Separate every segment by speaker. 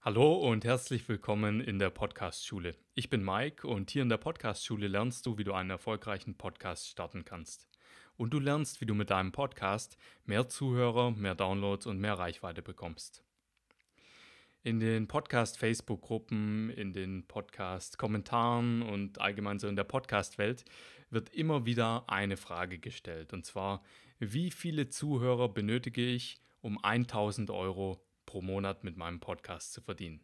Speaker 1: Hallo und herzlich willkommen in der Podcast-Schule. Ich bin Mike und hier in der Podcast-Schule lernst du, wie du einen erfolgreichen Podcast starten kannst. Und du lernst, wie du mit deinem Podcast mehr Zuhörer, mehr Downloads und mehr Reichweite bekommst. In den Podcast-Facebook-Gruppen, in den Podcast-Kommentaren und allgemein so in der Podcast-Welt wird immer wieder eine Frage gestellt. Und zwar, wie viele Zuhörer benötige ich, um 1000 Euro pro Monat mit meinem Podcast zu verdienen.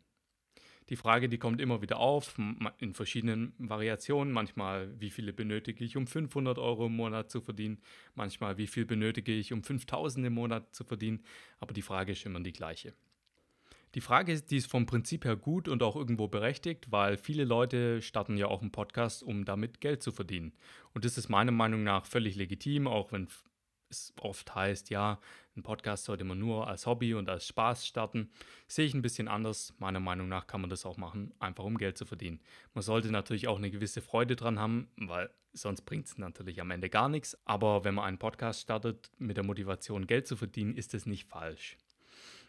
Speaker 1: Die Frage, die kommt immer wieder auf, in verschiedenen Variationen. Manchmal, wie viele benötige ich, um 500 Euro im Monat zu verdienen? Manchmal, wie viel benötige ich, um 5000 im Monat zu verdienen? Aber die Frage ist immer die gleiche. Die Frage ist, die ist vom Prinzip her gut und auch irgendwo berechtigt, weil viele Leute starten ja auch einen Podcast, um damit Geld zu verdienen. Und das ist meiner Meinung nach völlig legitim, auch wenn es oft heißt, ja, ein Podcast sollte man nur als Hobby und als Spaß starten, sehe ich ein bisschen anders. Meiner Meinung nach kann man das auch machen, einfach um Geld zu verdienen. Man sollte natürlich auch eine gewisse Freude dran haben, weil sonst bringt es natürlich am Ende gar nichts. Aber wenn man einen Podcast startet mit der Motivation, Geld zu verdienen, ist das nicht falsch.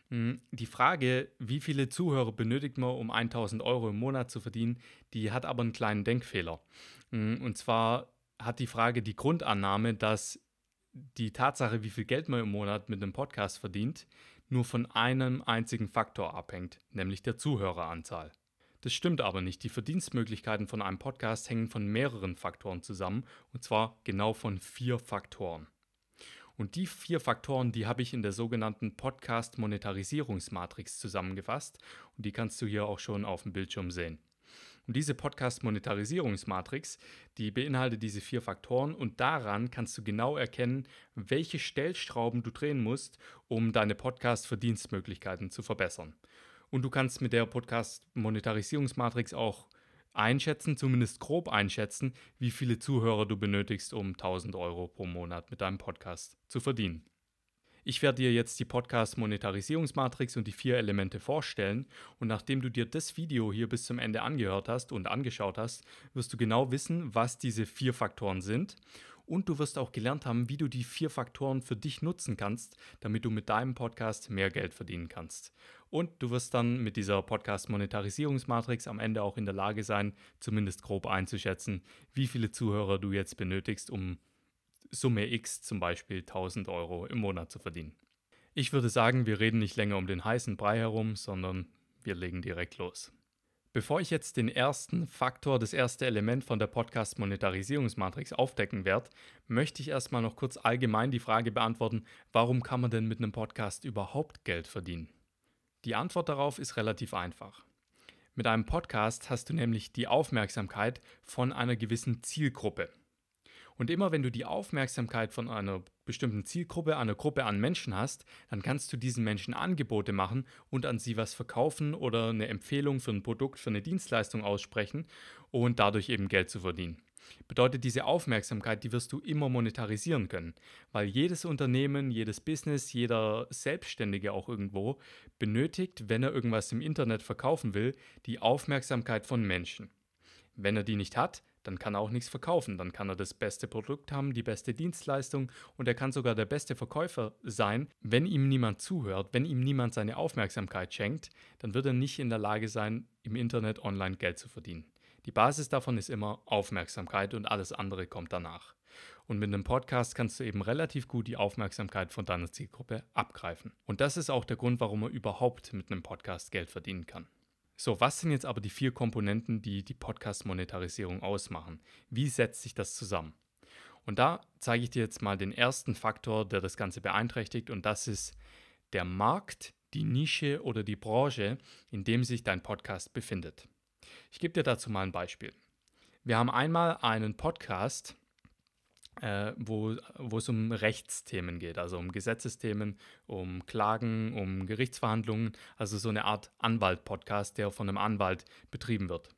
Speaker 1: Hm, die Frage, wie viele Zuhörer benötigt man, um 1000 Euro im Monat zu verdienen, die hat aber einen kleinen Denkfehler. Hm, und zwar hat die Frage die Grundannahme, dass die Tatsache, wie viel Geld man im Monat mit einem Podcast verdient, nur von einem einzigen Faktor abhängt, nämlich der Zuhöreranzahl. Das stimmt aber nicht. Die Verdienstmöglichkeiten von einem Podcast hängen von mehreren Faktoren zusammen, und zwar genau von vier Faktoren. Und die vier Faktoren, die habe ich in der sogenannten Podcast-Monetarisierungsmatrix zusammengefasst, und die kannst du hier auch schon auf dem Bildschirm sehen. Und diese Podcast-Monetarisierungsmatrix, die beinhaltet diese vier Faktoren und daran kannst du genau erkennen, welche Stellschrauben du drehen musst, um deine Podcast-Verdienstmöglichkeiten zu verbessern. Und du kannst mit der Podcast-Monetarisierungsmatrix auch einschätzen, zumindest grob einschätzen, wie viele Zuhörer du benötigst, um 1000 Euro pro Monat mit deinem Podcast zu verdienen. Ich werde dir jetzt die Podcast-Monetarisierungsmatrix und die vier Elemente vorstellen. Und nachdem du dir das Video hier bis zum Ende angehört hast und angeschaut hast, wirst du genau wissen, was diese vier Faktoren sind. Und du wirst auch gelernt haben, wie du die vier Faktoren für dich nutzen kannst, damit du mit deinem Podcast mehr Geld verdienen kannst. Und du wirst dann mit dieser Podcast-Monetarisierungsmatrix am Ende auch in der Lage sein, zumindest grob einzuschätzen, wie viele Zuhörer du jetzt benötigst, um Summe X zum Beispiel 1000 Euro im Monat zu verdienen. Ich würde sagen, wir reden nicht länger um den heißen Brei herum, sondern wir legen direkt los. Bevor ich jetzt den ersten Faktor, das erste Element von der Podcast-Monetarisierungsmatrix aufdecken werde, möchte ich erstmal noch kurz allgemein die Frage beantworten, warum kann man denn mit einem Podcast überhaupt Geld verdienen? Die Antwort darauf ist relativ einfach. Mit einem Podcast hast du nämlich die Aufmerksamkeit von einer gewissen Zielgruppe. Und immer wenn du die Aufmerksamkeit von einer bestimmten Zielgruppe, einer Gruppe an Menschen hast, dann kannst du diesen Menschen Angebote machen und an sie was verkaufen oder eine Empfehlung für ein Produkt, für eine Dienstleistung aussprechen und dadurch eben Geld zu verdienen. Bedeutet diese Aufmerksamkeit, die wirst du immer monetarisieren können, weil jedes Unternehmen, jedes Business, jeder Selbstständige auch irgendwo benötigt, wenn er irgendwas im Internet verkaufen will, die Aufmerksamkeit von Menschen. Wenn er die nicht hat, dann kann er auch nichts verkaufen. Dann kann er das beste Produkt haben, die beste Dienstleistung und er kann sogar der beste Verkäufer sein. Wenn ihm niemand zuhört, wenn ihm niemand seine Aufmerksamkeit schenkt, dann wird er nicht in der Lage sein, im Internet online Geld zu verdienen. Die Basis davon ist immer Aufmerksamkeit und alles andere kommt danach. Und mit einem Podcast kannst du eben relativ gut die Aufmerksamkeit von deiner Zielgruppe abgreifen. Und das ist auch der Grund, warum man überhaupt mit einem Podcast Geld verdienen kann. So, was sind jetzt aber die vier Komponenten, die die Podcast-Monetarisierung ausmachen? Wie setzt sich das zusammen? Und da zeige ich dir jetzt mal den ersten Faktor, der das Ganze beeinträchtigt, und das ist der Markt, die Nische oder die Branche, in dem sich dein Podcast befindet. Ich gebe dir dazu mal ein Beispiel. Wir haben einmal einen Podcast, äh, wo, wo es um Rechtsthemen geht, also um Gesetzesthemen, um Klagen, um Gerichtsverhandlungen, also so eine Art Anwalt-Podcast, der von einem Anwalt betrieben wird.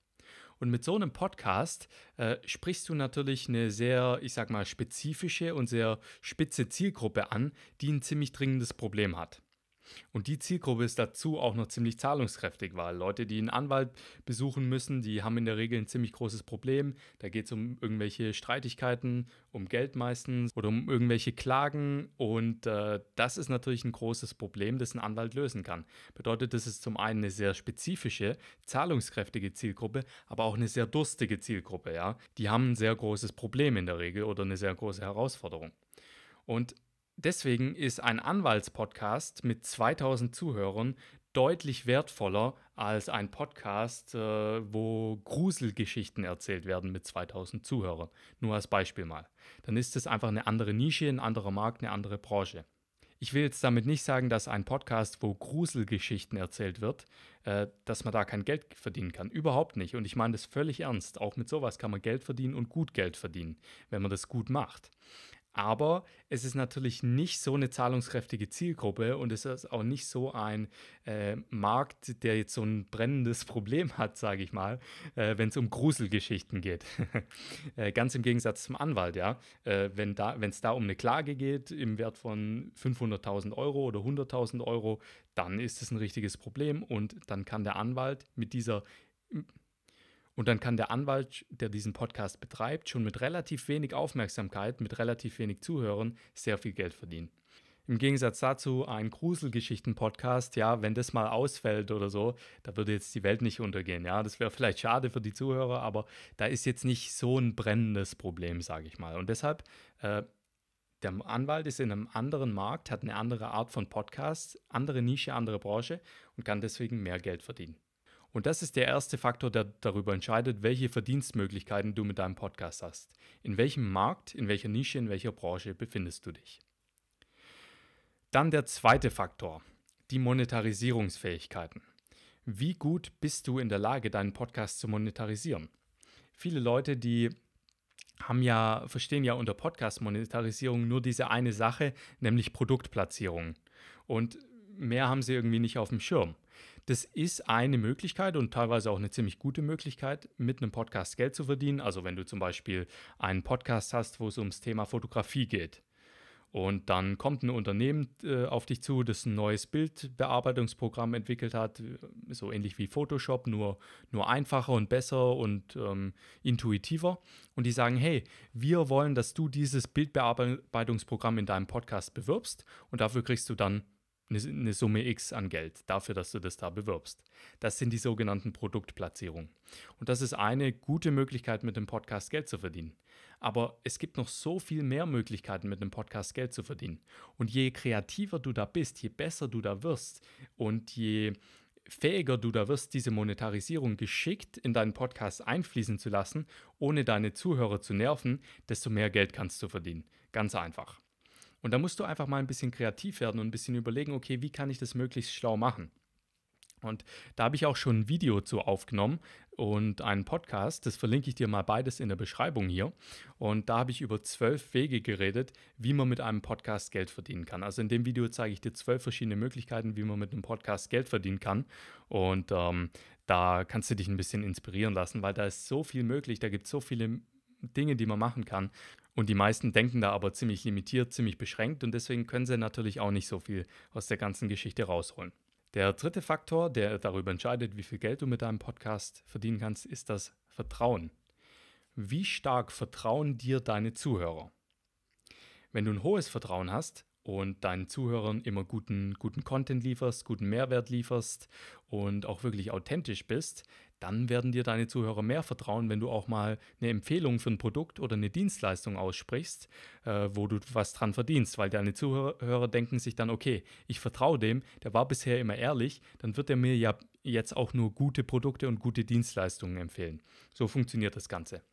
Speaker 1: Und mit so einem Podcast äh, sprichst du natürlich eine sehr, ich sag mal, spezifische und sehr spitze Zielgruppe an, die ein ziemlich dringendes Problem hat. Und die Zielgruppe ist dazu auch noch ziemlich zahlungskräftig, weil Leute, die einen Anwalt besuchen müssen, die haben in der Regel ein ziemlich großes Problem. Da geht es um irgendwelche Streitigkeiten, um Geld meistens oder um irgendwelche Klagen. Und äh, das ist natürlich ein großes Problem, das ein Anwalt lösen kann. Bedeutet, das ist zum einen eine sehr spezifische, zahlungskräftige Zielgruppe, aber auch eine sehr durstige Zielgruppe. Ja? Die haben ein sehr großes Problem in der Regel oder eine sehr große Herausforderung. Und Deswegen ist ein Anwaltspodcast mit 2000 Zuhörern deutlich wertvoller als ein Podcast, äh, wo Gruselgeschichten erzählt werden mit 2000 Zuhörern. Nur als Beispiel mal. Dann ist es einfach eine andere Nische, ein anderer Markt, eine andere Branche. Ich will jetzt damit nicht sagen, dass ein Podcast, wo Gruselgeschichten erzählt wird, äh, dass man da kein Geld verdienen kann. Überhaupt nicht. Und ich meine das völlig ernst. Auch mit sowas kann man Geld verdienen und gut Geld verdienen, wenn man das gut macht. Aber es ist natürlich nicht so eine zahlungskräftige Zielgruppe und es ist auch nicht so ein äh, Markt, der jetzt so ein brennendes Problem hat, sage ich mal, äh, wenn es um Gruselgeschichten geht. äh, ganz im Gegensatz zum Anwalt, ja. Äh, wenn da, es da um eine Klage geht im Wert von 500.000 Euro oder 100.000 Euro, dann ist es ein richtiges Problem und dann kann der Anwalt mit dieser und dann kann der Anwalt, der diesen Podcast betreibt, schon mit relativ wenig Aufmerksamkeit, mit relativ wenig Zuhörern sehr viel Geld verdienen. Im Gegensatz dazu ein Gruselgeschichten-Podcast, ja, wenn das mal ausfällt oder so, da würde jetzt die Welt nicht untergehen, ja. Das wäre vielleicht schade für die Zuhörer, aber da ist jetzt nicht so ein brennendes Problem, sage ich mal. Und deshalb, äh, der Anwalt ist in einem anderen Markt, hat eine andere Art von Podcast, andere Nische, andere Branche und kann deswegen mehr Geld verdienen. Und das ist der erste Faktor, der darüber entscheidet, welche Verdienstmöglichkeiten du mit deinem Podcast hast. In welchem Markt, in welcher Nische, in welcher Branche befindest du dich. Dann der zweite Faktor, die Monetarisierungsfähigkeiten. Wie gut bist du in der Lage, deinen Podcast zu monetarisieren? Viele Leute, die haben ja, verstehen ja unter Podcast-Monetarisierung nur diese eine Sache, nämlich Produktplatzierung. Und mehr haben sie irgendwie nicht auf dem Schirm. Das ist eine Möglichkeit und teilweise auch eine ziemlich gute Möglichkeit, mit einem Podcast Geld zu verdienen. Also wenn du zum Beispiel einen Podcast hast, wo es ums Thema Fotografie geht. Und dann kommt ein Unternehmen äh, auf dich zu, das ein neues Bildbearbeitungsprogramm entwickelt hat, äh, so ähnlich wie Photoshop, nur, nur einfacher und besser und ähm, intuitiver. Und die sagen, hey, wir wollen, dass du dieses Bildbearbeitungsprogramm in deinem Podcast bewirbst und dafür kriegst du dann eine Summe X an Geld dafür, dass du das da bewirbst. Das sind die sogenannten Produktplatzierungen. Und das ist eine gute Möglichkeit, mit dem Podcast Geld zu verdienen. Aber es gibt noch so viel mehr Möglichkeiten, mit dem Podcast Geld zu verdienen. Und je kreativer du da bist, je besser du da wirst und je fähiger du da wirst, diese Monetarisierung geschickt in deinen Podcast einfließen zu lassen, ohne deine Zuhörer zu nerven, desto mehr Geld kannst du verdienen. Ganz einfach. Und da musst du einfach mal ein bisschen kreativ werden und ein bisschen überlegen, okay, wie kann ich das möglichst schlau machen? Und da habe ich auch schon ein Video zu aufgenommen und einen Podcast. Das verlinke ich dir mal beides in der Beschreibung hier. Und da habe ich über zwölf Wege geredet, wie man mit einem Podcast Geld verdienen kann. Also in dem Video zeige ich dir zwölf verschiedene Möglichkeiten, wie man mit einem Podcast Geld verdienen kann. Und ähm, da kannst du dich ein bisschen inspirieren lassen, weil da ist so viel möglich. Da gibt es so viele Dinge, die man machen kann. Und die meisten denken da aber ziemlich limitiert, ziemlich beschränkt und deswegen können sie natürlich auch nicht so viel aus der ganzen Geschichte rausholen. Der dritte Faktor, der darüber entscheidet, wie viel Geld du mit deinem Podcast verdienen kannst, ist das Vertrauen. Wie stark vertrauen dir deine Zuhörer? Wenn du ein hohes Vertrauen hast und deinen Zuhörern immer guten, guten Content lieferst, guten Mehrwert lieferst und auch wirklich authentisch bist, dann werden dir deine Zuhörer mehr vertrauen, wenn du auch mal eine Empfehlung für ein Produkt oder eine Dienstleistung aussprichst, äh, wo du was dran verdienst, weil deine Zuhörer denken sich dann, okay, ich vertraue dem, der war bisher immer ehrlich, dann wird er mir ja jetzt auch nur gute Produkte und gute Dienstleistungen empfehlen. So funktioniert das Ganze.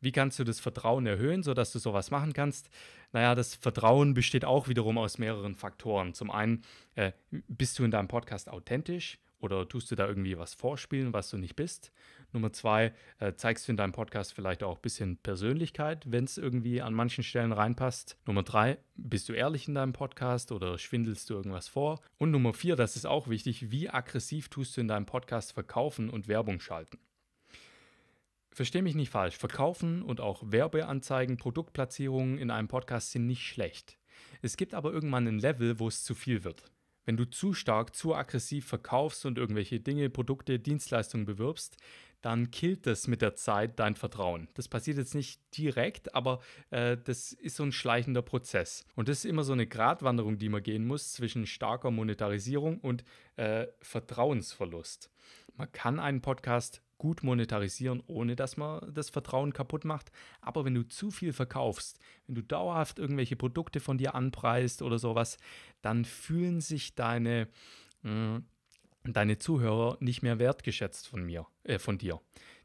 Speaker 1: Wie kannst du das Vertrauen erhöhen, sodass du sowas machen kannst? Naja, das Vertrauen besteht auch wiederum aus mehreren Faktoren. Zum einen, äh, bist du in deinem Podcast authentisch? oder tust du da irgendwie was vorspielen, was du nicht bist? Nummer zwei, äh, zeigst du in deinem Podcast vielleicht auch ein bisschen Persönlichkeit, wenn es irgendwie an manchen Stellen reinpasst? Nummer drei, bist du ehrlich in deinem Podcast oder schwindelst du irgendwas vor? Und Nummer vier, das ist auch wichtig, wie aggressiv tust du in deinem Podcast verkaufen und Werbung schalten? Verstehe mich nicht falsch, Verkaufen und auch Werbeanzeigen, Produktplatzierungen in einem Podcast sind nicht schlecht. Es gibt aber irgendwann ein Level, wo es zu viel wird. Wenn du zu stark, zu aggressiv verkaufst und irgendwelche Dinge, Produkte, Dienstleistungen bewirbst, dann killt das mit der Zeit dein Vertrauen. Das passiert jetzt nicht direkt, aber äh, das ist so ein schleichender Prozess. Und das ist immer so eine Gratwanderung, die man gehen muss zwischen starker Monetarisierung und äh, Vertrauensverlust man kann einen Podcast gut monetarisieren, ohne dass man das Vertrauen kaputt macht. Aber wenn du zu viel verkaufst, wenn du dauerhaft irgendwelche Produkte von dir anpreist oder sowas, dann fühlen sich deine, mh, hm, deine Zuhörer nicht mehr wertgeschätzt von mir, äh, von dir.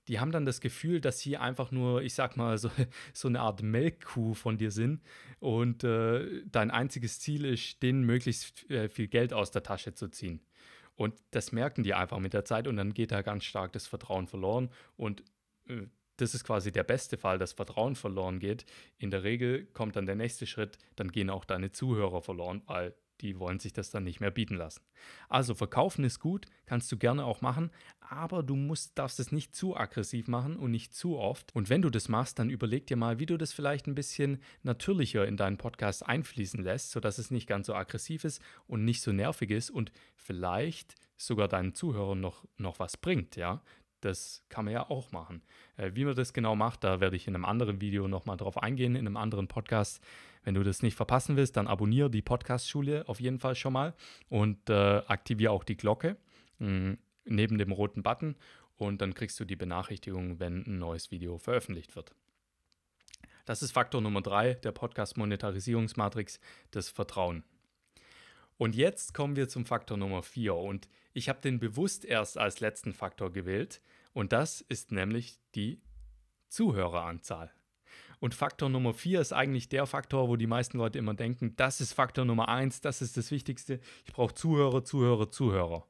Speaker 1: Die haben dann das Gefühl, dass sie einfach nur, ich sag mal, so, so eine Art Melkkuh von dir sind und äh, dein einziges Ziel ist, denen möglichst äh, viel Geld aus der Tasche zu ziehen. Und das merken die einfach mit der Zeit und dann geht da ganz stark das Vertrauen verloren. Und äh, das ist quasi der beste Fall, dass Vertrauen verloren geht. In der Regel kommt dann der nächste Schritt, dann gehen auch deine Zuhörer verloren, weil die wollen sich das dann nicht mehr bieten lassen. Also verkaufen ist gut, kannst du gerne auch machen, aber du musst, darfst es nicht zu aggressiv machen und nicht zu oft. Und wenn du das machst, dann überleg dir mal, wie du das vielleicht ein bisschen natürlicher in deinen Podcast einfließen lässt, sodass es nicht ganz so aggressiv ist und nicht so nervig ist und vielleicht sogar deinen Zuhörern noch, noch was bringt, ja. Das kann man ja auch machen. Äh, wie man das genau macht, da werde ich in einem anderen Video nochmal drauf eingehen, in einem anderen Podcast. Wenn du das nicht verpassen willst, dann abonniere die Podcast-Schule auf jeden Fall schon mal und äh, aktiviere auch die Glocke mh, mm, neben dem roten Button und dann kriegst du die Benachrichtigung, wenn ein neues Video veröffentlicht wird. Das ist Faktor Nummer drei der Podcast-Monetarisierungsmatrix, das Vertrauen. Und jetzt kommen wir zum Faktor Nummer vier und ich habe den bewusst erst als letzten Faktor gewählt und das ist nämlich die Zuhöreranzahl. Und Faktor Nummer vier ist eigentlich der Faktor, wo die meisten Leute immer denken, das ist Faktor Nummer eins, das ist das Wichtigste. Ich brauche Zuhörer, Zuhörer, Zuhörer.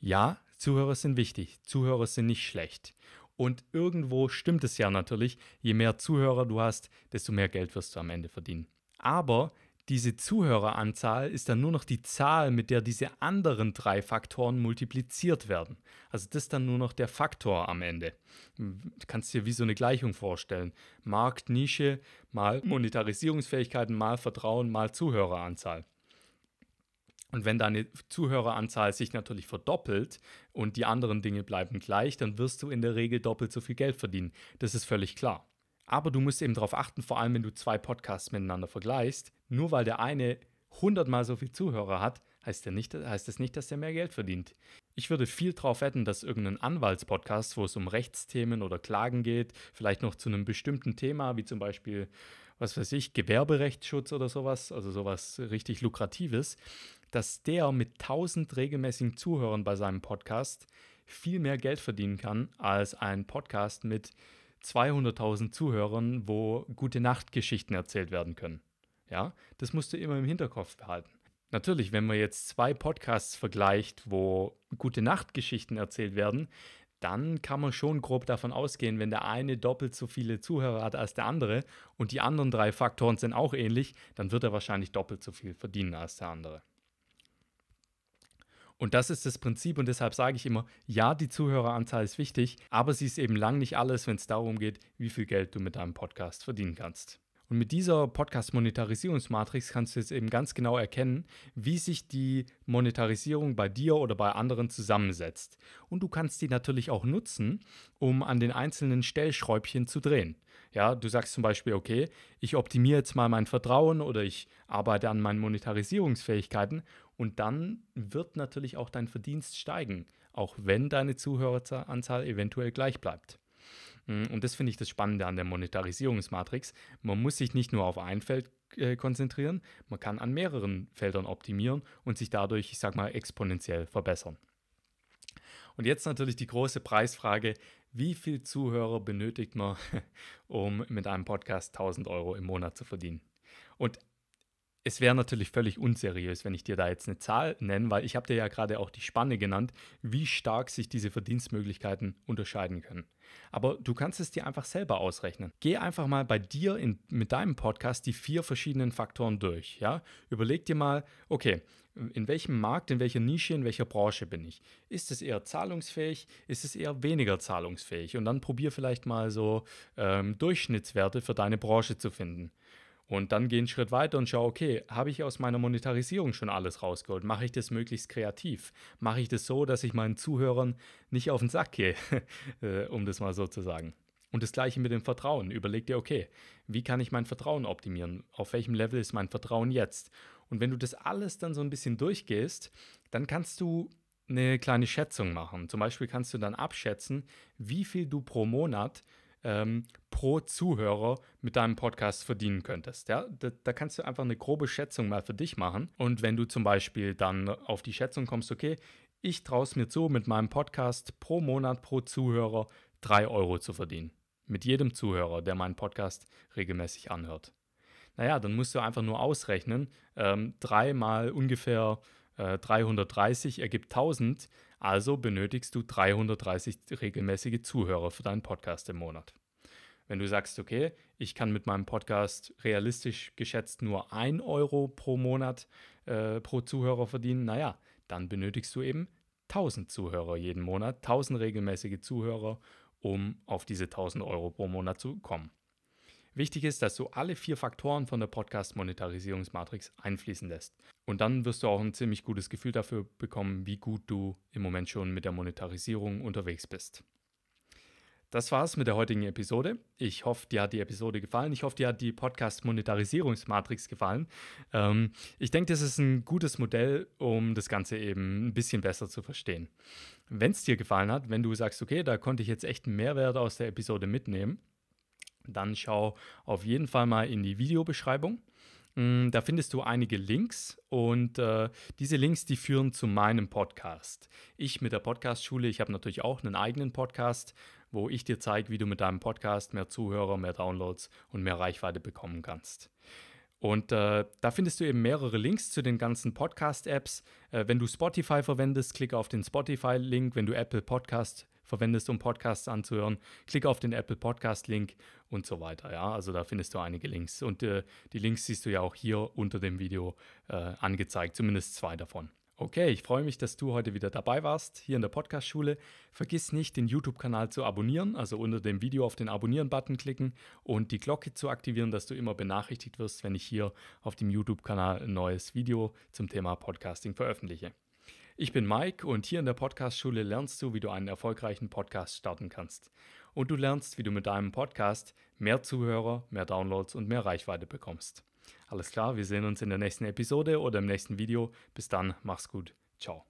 Speaker 1: Ja, Zuhörer sind wichtig, Zuhörer sind nicht schlecht. Und irgendwo stimmt es ja natürlich, je mehr Zuhörer du hast, desto mehr Geld wirst du am Ende verdienen. Aber diese Zuhöreranzahl ist dann nur noch die Zahl, mit der diese anderen drei Faktoren multipliziert werden. Also das ist dann nur noch der Faktor am Ende. Hm, du kannst dir wie so eine Gleichung vorstellen. Markt, Nische, mal Monetarisierungsfähigkeiten, mal Vertrauen, mal Zuhöreranzahl. Und wenn deine Zuhöreranzahl sich natürlich verdoppelt und die anderen Dinge bleiben gleich, dann wirst du in der Regel doppelt so viel Geld verdienen. Das ist völlig klar. Aber du musst eben darauf achten, vor allem wenn du zwei Podcasts miteinander vergleichst, nur weil der eine hundertmal so viel Zuhörer hat, heißt, der nicht, heißt das nicht, dass der mehr Geld verdient. Ich würde viel drauf wetten, dass irgendein Anwaltspodcast, wo es um Rechtsthemen oder Klagen geht, vielleicht noch zu einem bestimmten Thema, wie zum Beispiel, was weiß ich, Gewerberechtsschutz oder sowas, also sowas richtig Lukratives, dass der mit tausend regelmäßigen Zuhörern bei seinem Podcast viel mehr Geld verdienen kann als ein Podcast mit 200.000 Zuhörern, wo gute Nachtgeschichten erzählt werden können. Ja, das musst du immer im Hinterkopf behalten. Natürlich, wenn man jetzt zwei Podcasts vergleicht, wo gute Nachtgeschichten erzählt werden, dann kann man schon grob davon ausgehen, wenn der eine doppelt so viele Zuhörer hat als der andere und die anderen drei Faktoren sind auch ähnlich, dann wird er wahrscheinlich doppelt so viel verdienen als der andere. Und das ist das Prinzip und deshalb sage ich immer, ja, die Zuhöreranzahl ist wichtig, aber sie ist eben lang nicht alles, wenn es darum geht, wie viel Geld du mit deinem Podcast verdienen kannst. Und mit dieser Podcast-Monetarisierungsmatrix kannst du jetzt eben ganz genau erkennen, wie sich die Monetarisierung bei dir oder bei anderen zusammensetzt. Und du kannst die natürlich auch nutzen, um an den einzelnen Stellschräubchen zu drehen. Ja, du sagst zum Beispiel, okay, ich optimiere jetzt mal mein Vertrauen oder ich arbeite an meinen Monetarisierungsfähigkeiten und dann wird natürlich auch dein Verdienst steigen, auch wenn deine Zuhöreranzahl eventuell gleich bleibt. Mm, und das finde ich das Spannende an der Monetarisierungsmatrix. Man muss sich nicht nur auf ein Feld äh, konzentrieren, man kann an mehreren Feldern optimieren und sich dadurch, ich sag mal, exponentiell verbessern. Und jetzt natürlich die große Preisfrage, wie viel Zuhörer benötigt man, um mit einem Podcast 1000 Euro im Monat zu verdienen? Und es wäre natürlich völlig unseriös, wenn ich dir da jetzt eine Zahl nenne, weil ich habe dir ja gerade auch die Spanne genannt, wie stark sich diese Verdienstmöglichkeiten unterscheiden können. Aber du kannst es dir einfach selber ausrechnen. Geh einfach mal bei dir in, mit deinem Podcast die vier verschiedenen Faktoren durch. Ja? Überleg dir mal, okay, in welchem Markt, in welcher Nische, in welcher Branche bin ich? Ist es eher zahlungsfähig? Ist es eher weniger zahlungsfähig? Und dann probier vielleicht mal so ähm, Durchschnittswerte für deine Branche zu finden. Und dann gehe einen Schritt weiter und schaue, okay, habe ich aus meiner Monetarisierung schon alles rausgeholt? Mache ich das möglichst kreativ? Mache ich das so, dass ich meinen Zuhörern nicht auf den Sack gehe, äh, um das mal so zu sagen? Und das gleiche mit dem Vertrauen. Überleg dir, okay, wie kann ich mein Vertrauen optimieren? Auf welchem Level ist mein Vertrauen jetzt? Und wenn du das alles dann so ein bisschen durchgehst, dann kannst du eine kleine Schätzung machen. Zum Beispiel kannst du dann abschätzen, wie viel du pro Monat ähm, pro Zuhörer mit deinem Podcast verdienen könntest. Ja? Da, da, kannst du einfach eine grobe Schätzung mal für dich machen. Und wenn du zum Beispiel dann auf die Schätzung kommst, okay, ich traue es mir zu, mit meinem Podcast pro Monat pro Zuhörer 3 Euro zu verdienen. Mit jedem Zuhörer, der meinen Podcast regelmäßig anhört. Naja, dann musst du einfach nur ausrechnen, ähm, 3 mal ungefähr 330 ergibt 1000, also benötigst du 330 regelmäßige Zuhörer für deinen Podcast im Monat. Wenn du sagst, okay, ich kann mit meinem Podcast realistisch geschätzt nur 1 Euro pro Monat äh, pro Zuhörer verdienen, naja, dann benötigst du eben 1000 Zuhörer jeden Monat, 1000 regelmäßige Zuhörer, um auf diese 1000 Euro pro Monat zu kommen. Wichtig ist, dass du alle vier Faktoren von der Podcast-Monetarisierungsmatrix einfließen lässt. Und dann wirst du auch ein ziemlich gutes Gefühl dafür bekommen, wie gut du im Moment schon mit der Monetarisierung unterwegs bist. Das war's mit der heutigen Episode. Ich hoffe, dir hat die Episode gefallen. Ich hoffe, dir hat die Podcast-Monetarisierungsmatrix gefallen. Ähm, ich denke, das ist ein gutes Modell, um das Ganze eben ein bisschen besser zu verstehen. Wenn es dir gefallen hat, wenn du sagst, okay, da konnte ich jetzt echt einen Mehrwert aus der Episode mitnehmen, dann schau auf jeden Fall mal in die Videobeschreibung. Mm, da findest du einige Links und äh, diese Links, die führen zu meinem Podcast. Ich mit der Podcast-Schule, ich habe natürlich auch einen eigenen Podcast, wo ich dir zeige, wie du mit deinem Podcast mehr Zuhörer, mehr Downloads und mehr Reichweite bekommen kannst. Und äh, da findest du eben mehrere Links zu den ganzen Podcast-Apps. Äh, wenn du Spotify verwendest, klick auf den Spotify-Link. Wenn du Apple Podcast verwendest, um Podcasts anzuhören, klick auf den Apple Podcast-Link und so weiter. Ja, also da findest du einige Links und äh, die Links siehst du ja auch hier unter dem Video äh, angezeigt, zumindest zwei davon. Okay, ich freue mich, dass du heute wieder dabei warst hier in der Podcast-Schule. Vergiss nicht, den YouTube-Kanal zu abonnieren, also unter dem Video auf den Abonnieren-Button klicken und die Glocke zu aktivieren, dass du immer benachrichtigt wirst, wenn ich hier auf dem YouTube-Kanal ein neues Video zum Thema Podcasting veröffentliche. Ich bin Mike und hier in der Podcast-Schule lernst du, wie du einen erfolgreichen Podcast starten kannst und du lernst, wie du mit deinem Podcast mehr Zuhörer, mehr Downloads und mehr Reichweite bekommst. Alles klar, wir sehen uns in der nächsten Episode oder im nächsten Video. Bis dann, mach's gut. Ciao.